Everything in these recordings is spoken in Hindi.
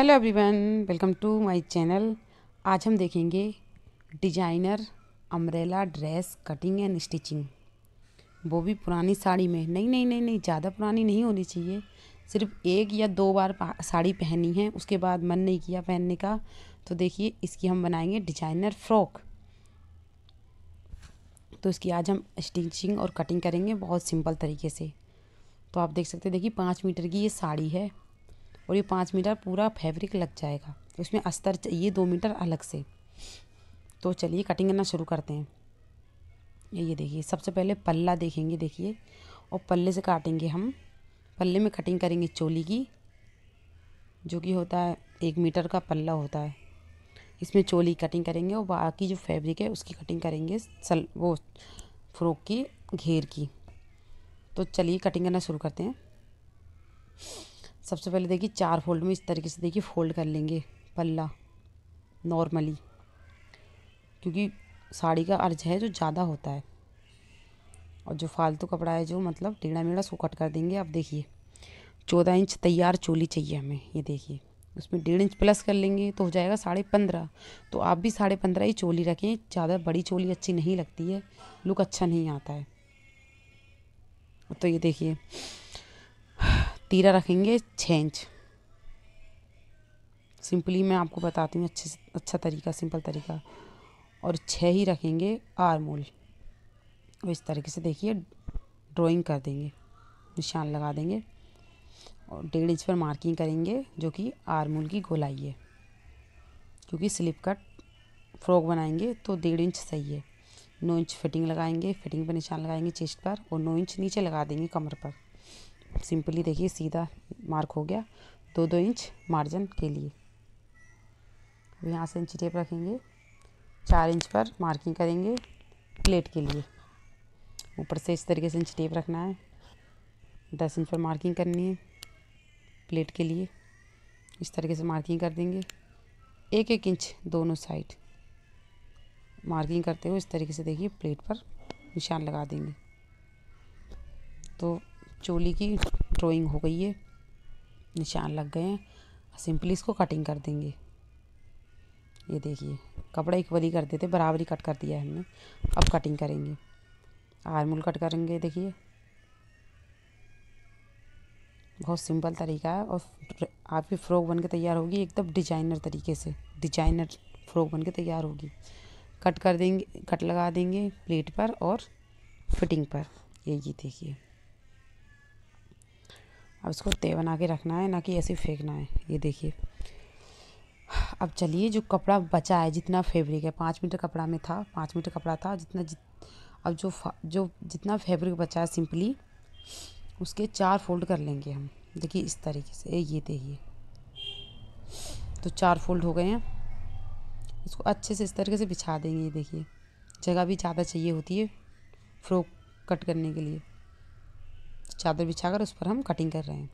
hello everyone welcome to my channel आज हम देखेंगे designer umbrella dress cutting and stitching वो भी पुरानी साड़ी में नहीं नहीं नहीं नहीं ज़्यादा पुरानी नहीं होनी चाहिए सिर्फ एक या दो बार साड़ी पहनी है उसके बाद मन नहीं किया पहनने का तो देखिए इसकी हम बनाएंगे डिजाइनर फ्रॉक तो इसकी आज हम स्टिचिंग और कटिंग करेंगे बहुत सिंपल तरीके से तो आप देख सकते हैं देखिए पाँच मीटर की ये साड़ी है और ये पाँच मीटर पूरा फैब्रिक लग जाएगा उसमें अस्तर चाहिए दो मीटर अलग से तो चलिए कटिंग करना शुरू करते हैं ये देखिए सबसे पहले पल्ला देखेंगे देखिए और पल्ले से काटेंगे हम पल्ले में कटिंग करेंगे चोली की जो कि होता है एक मीटर का पल्ला होता है इसमें चोली कटिंग करेंगे और बाकी जो फैब्रिक है उसकी कटिंग करेंगे सल वो फ्रॉक की घेर की तो चलिए कटिंग करना शुरू करते हैं सबसे पहले देखिए चार फोल्ड में इस तरीके से देखिए फोल्ड कर लेंगे पल्ला नॉर्मली क्योंकि साड़ी का अर्ज है जो ज़्यादा होता है और जो फालतू कपड़ा है जो मतलब टेढ़ा मेढ़ा सो कट कर देंगे आप देखिए चौदह इंच तैयार चोली चाहिए हमें ये देखिए उसमें डेढ़ इंच प्लस कर लेंगे तो हो जाएगा साढ़े पंद्रह तो आप भी साढ़े पंद्रह ही चोली रखें ज़्यादा बड़ी चोली अच्छी नहीं लगती है लुक अच्छा नहीं आता है तो ये देखिए तीरा रखेंगे छः इंच सिंपली मैं आपको बताती हूँ अच्छे अच्छा तरीका सिंपल तरीका और छः ही रखेंगे आरमोल और इस तरीके से देखिए ड्राइंग कर देंगे निशान लगा देंगे और डेढ़ इंच पर मार्किंग करेंगे जो कि आरमूल की गोलाई है क्योंकि स्लिप कट फ्रॉक बनाएंगे तो डेढ़ इंच सही है नौ इंच फिटिंग लगाएंगे फिटिंग पर निशान लगाएंगे चेस्ट पर और नौ इंच नीचे लगा देंगे कमर पर सिंपली देखिए सीधा मार्क हो गया दो दो इंच मार्जिन के लिए यहाँ से इंची टेप रखेंगे चार इंच पर मार्किंग करेंगे प्लेट के लिए ऊपर से इस तरीके से इंच टेप रखना है दस इंच पर मार्किंग करनी है प्लेट के लिए इस तरीके से मार्किंग कर देंगे एक एक इंच दोनों साइड मार्किंग करते हुए इस तरीके से देखिए प्लेट पर निशान लगा देंगे तो चोली की थ्रोइंग हो गई है निशान लग गए हैं सिंपली इसको कटिंग कर देंगे ये देखिए कपड़ा इक्वली कर देते बराबरी कट कर दिया है हमने अब कटिंग करेंगे आरमूल कट करेंगे देखिए बहुत सिंपल तरीका है और आपकी फ़्रॉक बन के तैयार होगी एकदम डिजाइनर तरीके से डिजाइनर फ़्रॉक बन के तैयार होगी कट कर देंगे कट लगा देंगे प्लेट पर और फिटिंग पर यही देखिए अब इसको तय बना के रखना है ना कि ऐसे फेंकना है ये देखिए अब चलिए जो कपड़ा बचा है जितना फैब्रिक है पाँच मीटर कपड़ा में था पाँच मीटर कपड़ा था जितना जित अब जो जो जितना फैब्रिक बचा है सिंपली उसके चार फोल्ड कर लेंगे हम देखिए इस तरीके से ये देखिए तो चार फोल्ड हो गए हैं इसको अच्छे से इस तरीके से बिछा देंगे ये देखिए जगह भी ज़्यादा चाहिए होती है फ्रॉक कट करने के लिए चादर बिछाकर उस पर हम कटिंग कर रहे हैं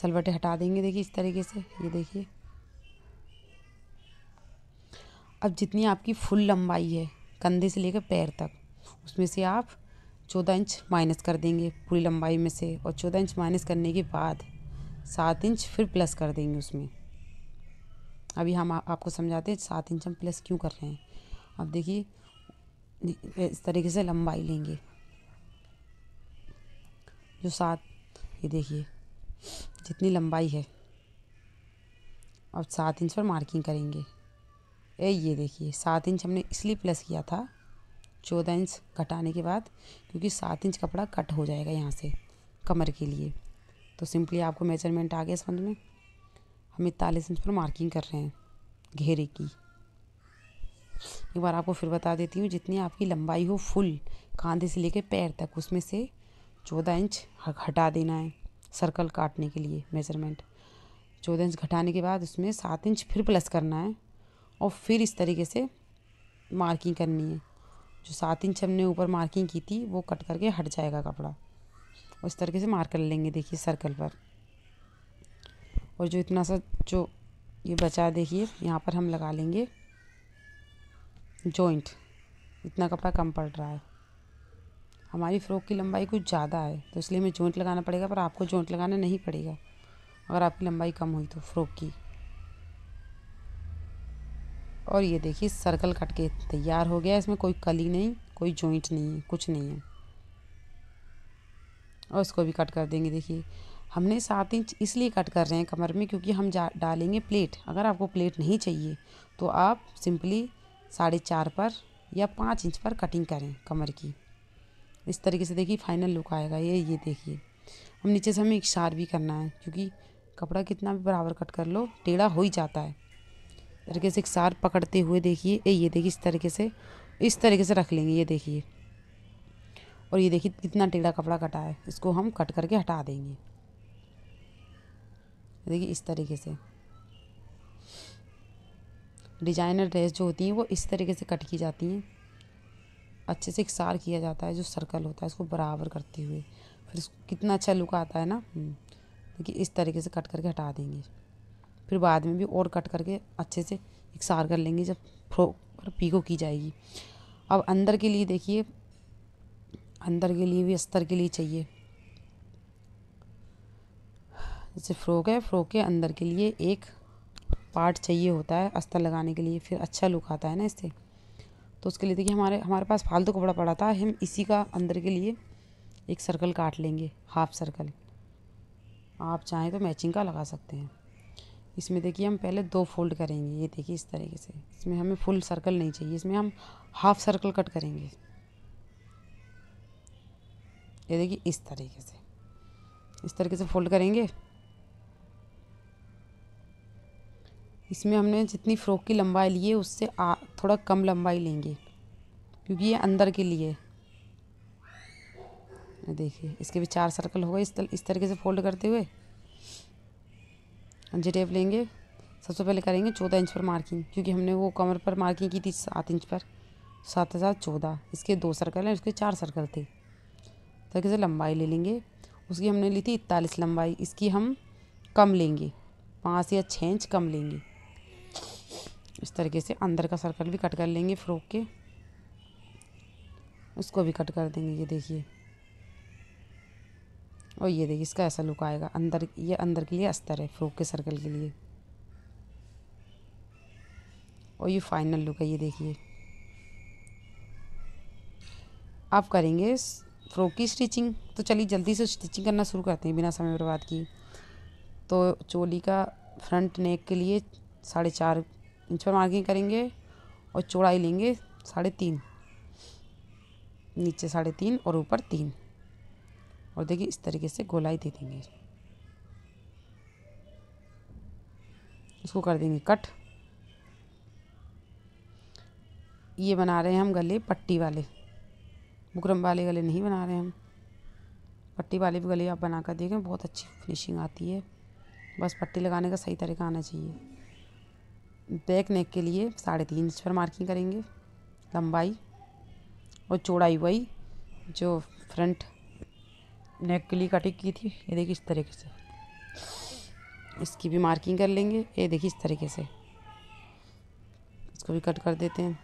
सलवटे हटा देंगे देखिए इस तरीके से ये देखिए अब जितनी आपकी फुल लंबाई है कंधे से लेकर पैर तक उसमें से आप चौदह इंच माइनस कर देंगे पूरी लंबाई में से और चौदह इंच माइनस करने के बाद सात इंच फिर प्लस कर देंगे उसमें अभी हम आ, आपको समझाते हैं सात इंच हम प्लस क्यों कर रहे हैं अब देखिए इस तरीके से लंबाई लेंगे जो सात ये देखिए जितनी लंबाई है अब सात इंच पर मार्किंग करेंगे ए ये देखिए सात इंच हमने इसलिए प्लस किया था चौदह इंच घटाने के बाद क्योंकि सात इंच कपड़ा कट हो जाएगा यहाँ से कमर के लिए तो सिंपली आपको मेजरमेंट आ गया समझ में हम इकतालीस इंच पर मार्किंग कर रहे हैं घेरे की एक बार आपको फिर बता देती हूँ जितनी आपकी लंबाई हो फुल कांधे से लेकर पैर तक उसमें से चौदह इंच हटा देना है सर्कल काटने के लिए मेज़रमेंट चौदह इंच घटाने के बाद उसमें सात इंच फिर प्लस करना है और फिर इस तरीके से मार्किंग करनी है जो सात इंच हमने ऊपर मार्किंग की थी वो कट करके हट जाएगा कपड़ा और इस तरीके से मार्क कर लेंगे देखिए सर्कल पर और जो इतना सा जो ये बचा देखिए यहाँ पर हम लगा लेंगे जॉइंट इतना कपड़ा कम पड़ रहा है हमारी फ़्रॉक की लंबाई कुछ ज़्यादा है तो इसलिए हमें जॉइंट लगाना पड़ेगा पर आपको जॉइंट लगाना नहीं पड़ेगा अगर आपकी लंबाई कम हुई तो फ़्रॉक की और ये देखिए सर्कल कट के तैयार हो गया इसमें कोई कली नहीं कोई जॉइंट नहीं है कुछ नहीं है और इसको भी कट कर देंगे देखिए हमने सात इंच इसलिए कट कर रहे हैं कमर में क्योंकि हम डालेंगे प्लेट अगर आपको प्लेट नहीं चाहिए तो आप सिंपली साढ़े चार पर या पाँच इंच पर कटिंग करें कमर की इस तरीके से देखिए फाइनल लुक आएगा ये ये देखिए हम नीचे से हमें एक शार भी करना है क्योंकि कपड़ा कितना भी बराबर कट कर लो टेढ़ा हो ही जाता है तरीके से एक शार पकड़ते हुए देखिए ए ये देखिए इस तरीके से इस तरीके से रख लेंगे ये देखिए और ये देखिए कितना टेढ़ा कपड़ा कटा है इसको हम कट करके हटा देंगे देखिए इस तरीके से डिजाइनर ड्रेस जो होती हैं वो इस तरीके से कट की जाती हैं अच्छे से इकसार किया जाता है जो सर्कल होता है इसको बराबर करते हुए फिर कितना अच्छा लुक आता है ना हम्म, देखिए इस तरीके से कट करके हटा देंगे फिर बाद में भी और कट करके अच्छे से इकसार कर लेंगे जब प्रॉपर मतलब पीको की जाएगी अब अंदर के लिए देखिए अंदर के लिए भी अस्तर के लिए चाहिए जैसे फ्रॉक है फ्रॉक के अंदर के लिए एक पार्ट चाहिए होता है अस्तर लगाने के लिए फिर अच्छा लुक आता है ना इससे तो उसके लिए देखिए हमारे हमारे पास फालतू कपड़ा पड़ा था हम इसी का अंदर के लिए एक सर्कल काट लेंगे हाफ सर्कल आप चाहें तो मैचिंग का लगा सकते हैं इसमें देखिए हम पहले दो फोल्ड करेंगे ये देखिए इस तरीके से इसमें हमें फुल सर्कल नहीं चाहिए इसमें हम हाफ सर्कल कट करेंगे ये देखिए इस तरीके से इस तरीके से फोल्ड करेंगे इसमें हमने जितनी फ़्रॉक की लंबाई ली है उससे आ, थोड़ा कम लंबाई लेंगे क्योंकि ये अंदर के लिए देखिए इसके भी चार सर्कल होगा इस तर, इस तरीके से फोल्ड करते हुए अंजे टेप लेंगे सबसे पहले करेंगे चौदह इंच पर मार्किंग क्योंकि हमने वो कमर पर मार्किंग की थी सात इंच पर सात हज़ार चौदह इसके दो सर्कल हैं इसके चार सर्कल थे तरीके से लंबाई ले लेंगे उसकी हमने ली थी इकतालीस लंबाई इसकी हम कम लेंगे पाँच या छः इंच कम लेंगे इस तरीके से अंदर का सर्कल भी कट कर लेंगे फ्रॉक के उसको भी कट कर देंगे ये देखिए और ये देखिए इसका ऐसा लुक आएगा अंदर ये अंदर के लिए अस्तर है फ्रॉक के सर्कल के लिए और ये फाइनल लुक है ये देखिए आप करेंगे फ्रॉक की स्टिचिंग तो चलिए जल्दी से स्टिचिंग करना शुरू करते हैं बिना समय बर्बाद किए तो चोली का फ्रंट नेक के लिए साढ़े चार इंच पर मार्किंग करेंगे और चौड़ाई लेंगे साढ़े तीन नीचे साढ़े तीन और ऊपर तीन और देखिए इस तरीके से गोलाई दे देंगे इसको कर देंगे कट ये बना रहे हैं हम गले पट्टी वाले बुकरम वाले गले नहीं बना रहे हम पट्टी वाले भी गले आप बना कर देखें बहुत अच्छी फिनिशिंग आती है बस पट्टी लगाने का सही तरीका आना चाहिए बैक नेक के लिए साढ़े तीन इंच पर मार्किंग करेंगे लंबाई और चौड़ाई वही जो फ्रंट नेक के लिए कटिंग की थी ये देखिए इस तरीके से इसकी भी मार्किंग कर लेंगे ये देखिए इस तरीके से इसको भी कट कर देते हैं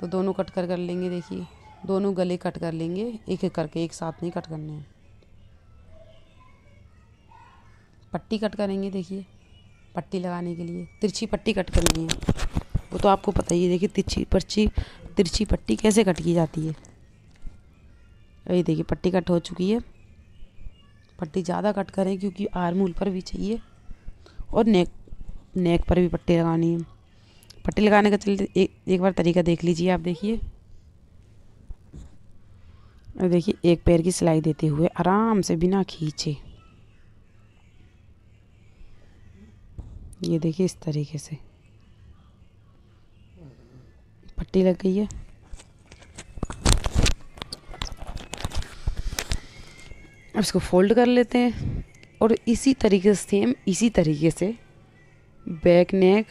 तो दोनों कट कर कर लेंगे देखिए दोनों गले कट कर लेंगे एक एक करके एक साथ नहीं कट करने हैं पट्टी कट करेंगे देखिए पट्टी लगाने के लिए तिरछी पट्टी कट करनी है वो तो आपको पता ही है देखिए तिरछी पर्ची तिरछी पट्टी कैसे कट की जाती है ये देखिए पट्टी कट हो चुकी है पट्टी ज़्यादा कट करें क्योंकि आर्मूल पर भी चाहिए और नेक नेक पर भी पट्टी लगानी है पट्टी लगाने का चलते एक, एक बार तरीका देख लीजिए आप देखिए और देखिए एक पैर की सिलाई देते हुए आराम से बिना खींचे ये देखिए इस तरीके से पट्टी लग गई है अब इसको फोल्ड कर लेते हैं और इसी तरीके से सेम इसी तरीके से बैक नेक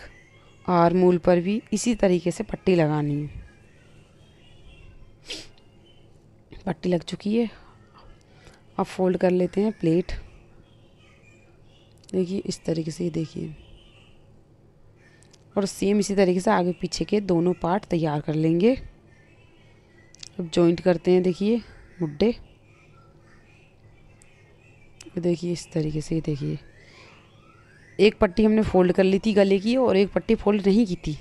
आरमूल पर भी इसी तरीके से पट्टी लगानी है पट्टी लग चुकी है अब फोल्ड कर लेते हैं प्लेट देखिए इस तरीके से ये देखिए और सेम इसी तरीके से आगे पीछे के दोनों पार्ट तैयार कर लेंगे अब जॉइंट करते हैं देखिए मुड्डे देखिए इस तरीके से देखिए एक पट्टी हमने फोल्ड कर ली थी गले की और एक पट्टी फोल्ड नहीं की थी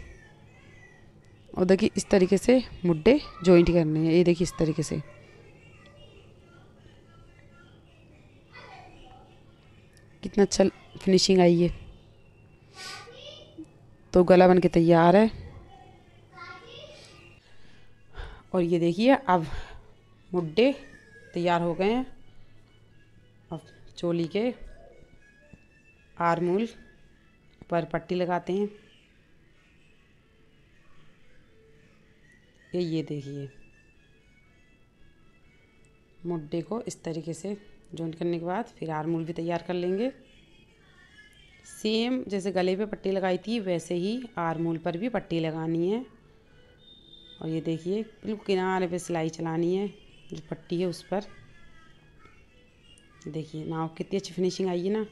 और देखिए इस तरीके से मुड्डे जॉइंट करने हैं ये देखिए इस तरीके से कितना अच्छा फिनिशिंग आई है तो गला बन के तैयार है और ये देखिए अब मुड्डे तैयार हो गए हैं अब चोली के आरमूल पर पट्टी लगाते हैं ये ये देखिए मुड्डे को इस तरीके से जॉइंट करने के बाद फिर आरमूल भी तैयार कर लेंगे सेम जैसे गले पे पट्टी लगाई थी वैसे ही आरमूल पर भी पट्टी लगानी है और ये देखिए बिल्कुल किनारे पे सिलाई चलानी है जो पट्टी है उस पर देखिए नाव कितनी अच्छी फिनिशिंग आई है ना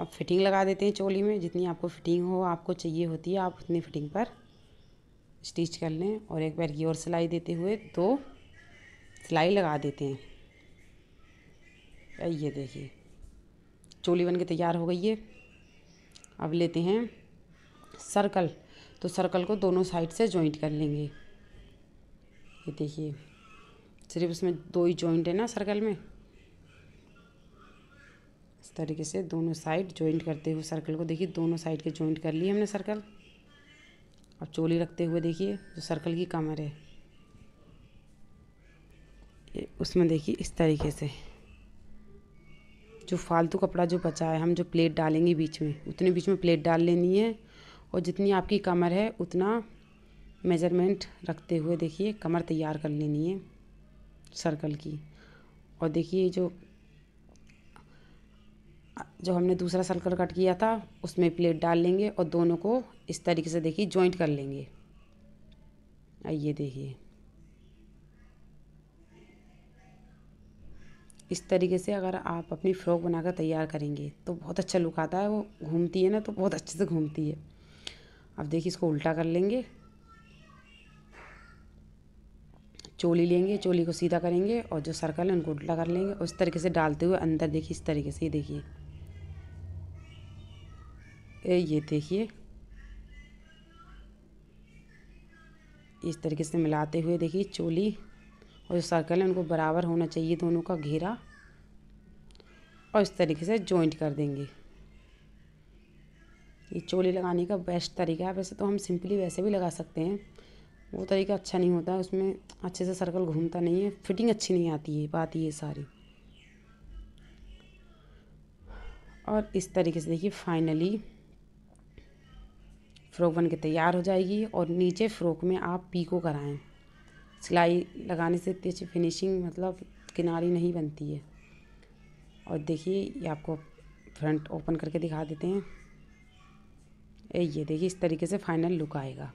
अब फिटिंग लगा देते हैं चोली में जितनी आपको फिटिंग हो आपको चाहिए होती है आप उतनी फिटिंग पर स्टिच कर लें और एक बार की और सिलाई देते हुए दो तो सिलाई लगा देते हैं ये देखिए चोली बन के तैयार हो गई है अब लेते हैं सर्कल तो सर्कल को दोनों साइड से जॉइंट कर लेंगे ये देखिए सिर्फ उसमें दो ही जॉइंट है ना सर्कल में इस तरीके से दोनों साइड जॉइंट करते हुए सर्कल को देखिए दोनों साइड के जॉइंट कर लिए हमने सर्कल अब चोली रखते हुए देखिए जो सर्कल की कमर है उसमें देखिए इस तरीके से जो फालतू कपड़ा जो बचा है हम जो प्लेट डालेंगे बीच में उतने बीच में प्लेट डाल लेनी है और जितनी आपकी कमर है उतना मेजरमेंट रखते हुए देखिए कमर तैयार कर लेनी है सर्कल की और देखिए जो जो हमने दूसरा सर्कल कट किया था उसमें प्लेट डाल लेंगे और दोनों को इस तरीके से देखिए जॉइंट कर लेंगे आइए देखिए इस तरीके से अगर आप अपनी फ़्रॉक बनाकर तैयार करेंगे तो बहुत अच्छा लुक आता है वो घूमती है ना तो बहुत अच्छे से घूमती है अब देखिए इसको उल्टा कर लेंगे चोली लेंगे चोली को सीधा करेंगे और जो सर्कल है उनको उल्टा कर लेंगे उस तरीके से डालते हुए अंदर देखिए इस तरीके से ये देखिए ये देखिए इस तरीके से मिलाते हुए देखिए चोली और जो सर्कल है उनको बराबर होना चाहिए दोनों का घेरा और इस तरीके से जॉइंट कर देंगे ये चोली लगाने का बेस्ट तरीका है वैसे तो हम सिंपली वैसे भी लगा सकते हैं वो तरीका अच्छा नहीं होता उसमें अच्छे से सर्कल घूमता नहीं है फिटिंग अच्छी नहीं आती है बात ये सारी और इस तरीके से देखिए फाइनली फ्रॉक बन के तैयार हो जाएगी और नीचे फ्रॉक में आप पीको कराएं सिलाई लगाने से इतनी अच्छी फिनिशिंग मतलब किनारी नहीं बनती है और देखिए ये आपको फ्रंट ओपन करके दिखा देते हैं ये देखिए इस तरीके से फाइनल लुक आएगा